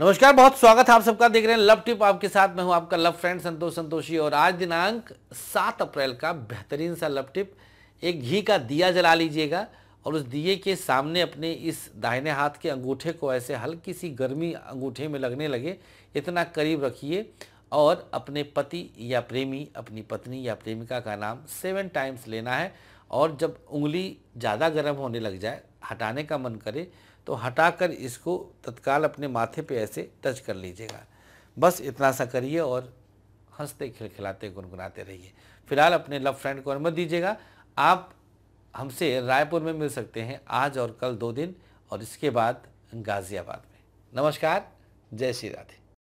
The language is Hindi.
नमस्कार बहुत स्वागत है आप सबका देख रहे हैं लव टिप आपके साथ मैं हूं आपका लव फ्रेंड संतोष संतोषी और आज दिनांक सात अप्रैल का बेहतरीन सा लव टिप एक घी का दिया जला लीजिएगा और उस दिए के सामने अपने इस दाहिने हाथ के अंगूठे को ऐसे हल्की सी गर्मी अंगूठे में लगने लगे इतना करीब रखिए और अपने पति या प्रेमी अपनी पत्नी या प्रेमिका का नाम सेवन टाइम्स लेना है और जब उंगली ज़्यादा गर्म होने लग जाए हटाने का मन करे तो हटाकर इसको तत्काल अपने माथे पे ऐसे टच कर लीजिएगा बस इतना सा करिए और हंसते खिलखिलाते गुनगुनाते रहिए फिलहाल अपने लव फ्रेंड को अनुमत दीजिएगा आप हमसे रायपुर में मिल सकते हैं आज और कल दो दिन और इसके बाद गाज़ियाबाद में नमस्कार जय श्री राधे